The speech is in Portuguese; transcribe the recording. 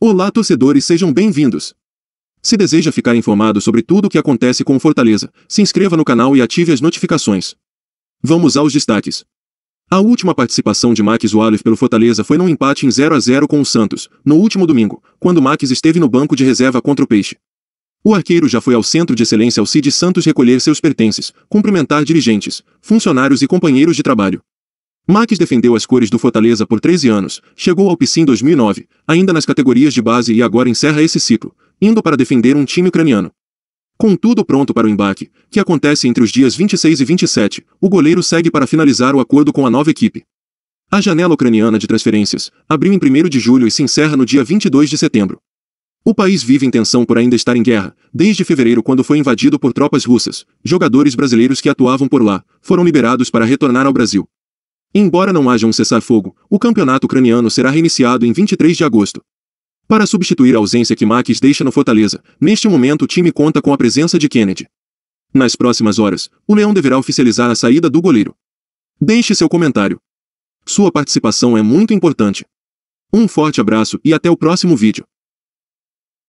Olá torcedores sejam bem-vindos! Se deseja ficar informado sobre tudo o que acontece com o Fortaleza, se inscreva no canal e ative as notificações. Vamos aos destaques. A última participação de Max Walliff pelo Fortaleza foi num empate em 0 a 0 com o Santos, no último domingo, quando Max esteve no banco de reserva contra o Peixe. O arqueiro já foi ao Centro de Excelência ao Cid Santos recolher seus pertences, cumprimentar dirigentes, funcionários e companheiros de trabalho. Max defendeu as cores do Fortaleza por 13 anos, chegou ao PSI em 2009, ainda nas categorias de base e agora encerra esse ciclo, indo para defender um time ucraniano. Com tudo pronto para o embarque, que acontece entre os dias 26 e 27, o goleiro segue para finalizar o acordo com a nova equipe. A janela ucraniana de transferências abriu em 1 de julho e se encerra no dia 22 de setembro. O país vive em tensão por ainda estar em guerra, desde fevereiro quando foi invadido por tropas russas. Jogadores brasileiros que atuavam por lá foram liberados para retornar ao Brasil. Embora não haja um cessar-fogo, o campeonato ucraniano será reiniciado em 23 de agosto. Para substituir a ausência que Max deixa no Fortaleza, neste momento o time conta com a presença de Kennedy. Nas próximas horas, o Leão deverá oficializar a saída do goleiro. Deixe seu comentário. Sua participação é muito importante. Um forte abraço e até o próximo vídeo.